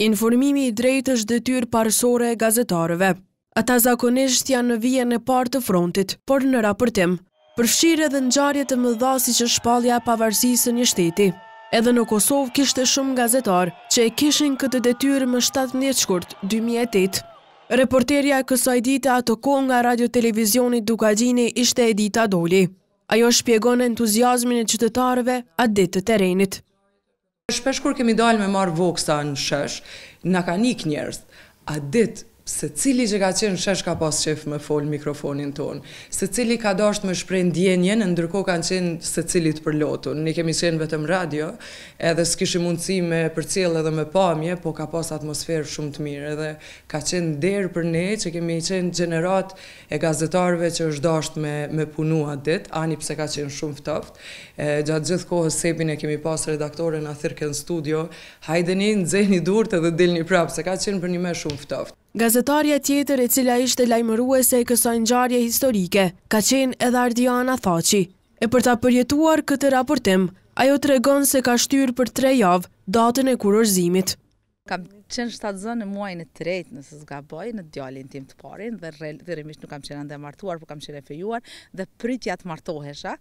Informimi i drejtë është detyr parësore e gazetarëve. Ata zakonisht janë në vijen e partë të frontit, por në raportim, përfshirë edhe në gjarje të më dhasi që shpalja e pavarësisë një shteti. Edhe në Kosovë kishte shumë gazetarë që e kishin këtë detyr më 7.1 shkurt 2008. Reporteria kësaj dita ato ko nga radio-televizioni Dukagjini ishte Edita Doli. Ajo shpjegon e entuziasmin e qytetarëve atë ditë të terenit. Shpesh kur kemi dalë me marë voksa në shesh, në ka nik njerës, a ditë se cili që ka qenë shesh ka pas qef me fol mikrofonin ton, se cili ka dasht me shprej ndjenjen, ndërko kanë qenë se cilit për lotun. Ne kemi qenë vetëm radio, edhe s'kishë mundësi me për cilë edhe me pamje, po ka pas atmosferë shumë të mirë, edhe ka qenë derë për ne që kemi qenë generat e gazetarve që është dasht me, me punua dit, ani pse ka qenë shumë ftoft, e, gjatë gjithë kohë sepin e kemi pas redaktore në Thirken studio, hajdeni, nxeni durët edhe dilni prapë, se ka qenë për një me shumë ftoft. Gazetarja tjetër e cila ishte lajmëruese e kësaj ngjarje historike, ka qenë edhe Ardiana Thaci. E për ta përjetuar këtë raportim, ajo të regon se ka shtyrë për tre javë datën e kurorzimit kam qenë shtatë zonë në muajnë e tretë nëse zgaboj në djallin tim të parin dhe dhirimisht nuk kam qenë ndë martuar, por kam qenë e fejuar dhe pritja të martohesha,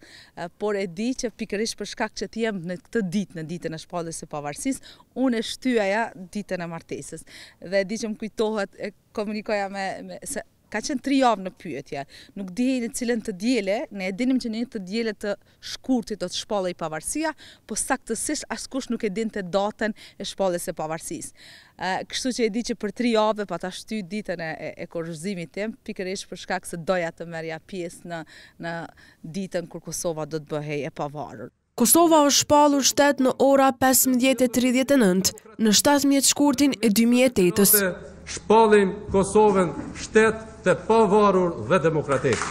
por e di që pikërish për shkak që t'jem në këtë ditë, në ditën e shpallës e pavarsis, unë e shtyaja ditën e martesis dhe e di që më kujtohet, e komunikoja me, me ka qenë tri javë në pyetje. Nuk dihej në cilën të djele, ne e dinim që një të djele të shkurti të të shpallë i pavarësia, po saktësisht askush nuk e din të datën e shpallës e pavarësis. Kështu që e di që për tri javë, pa ta shty ditën e, e korëzimi tim, pikërish për shkak se doja të merja pjesë në, në ditën kër Kosova do të bëhej e pavarur. Kosova është shpallur shtet në ora 15.39 në 7.00 shkurtin e 2008-ës. Kosovën shtetë të pavarur dhe demokratik.